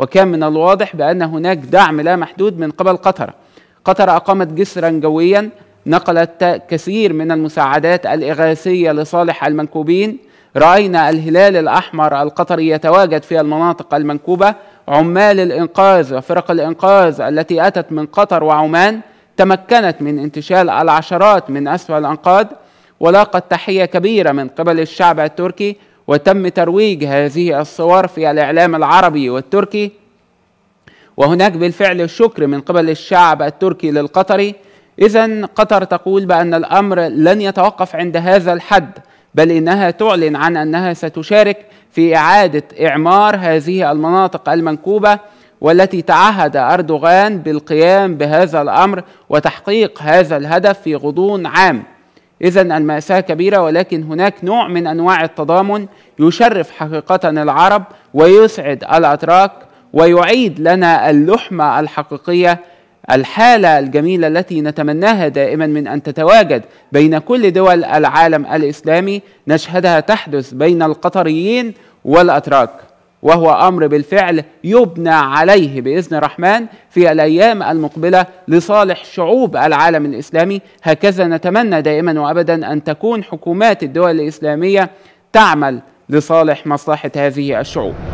وكان من الواضح بأن هناك دعم لا محدود من قبل قطر قطر أقامت جسرا جويا نقلت كثير من المساعدات الإغاثية لصالح المنكوبين رأينا الهلال الأحمر القطري يتواجد في المناطق المنكوبة عمال الإنقاذ وفرق الإنقاذ التي أتت من قطر وعمان تمكنت من انتشال العشرات من أسفل الأنقاض ولاقت تحية كبيرة من قبل الشعب التركي وتم ترويج هذه الصور في الاعلام العربي والتركي وهناك بالفعل الشكر من قبل الشعب التركي للقطري اذا قطر تقول بان الامر لن يتوقف عند هذا الحد بل انها تعلن عن انها ستشارك في اعاده اعمار هذه المناطق المنكوبه والتي تعهد اردوغان بالقيام بهذا الامر وتحقيق هذا الهدف في غضون عام إذا المأساة كبيرة ولكن هناك نوع من أنواع التضامن يشرف حقيقة العرب ويسعد الأتراك ويعيد لنا اللحمة الحقيقية الحالة الجميلة التي نتمناها دائما من أن تتواجد بين كل دول العالم الإسلامي نشهدها تحدث بين القطريين والأتراك وهو امر بالفعل يبنى عليه باذن الرحمن في الايام المقبله لصالح شعوب العالم الاسلامي هكذا نتمنى دائما وابدا ان تكون حكومات الدول الاسلاميه تعمل لصالح مصلحه هذه الشعوب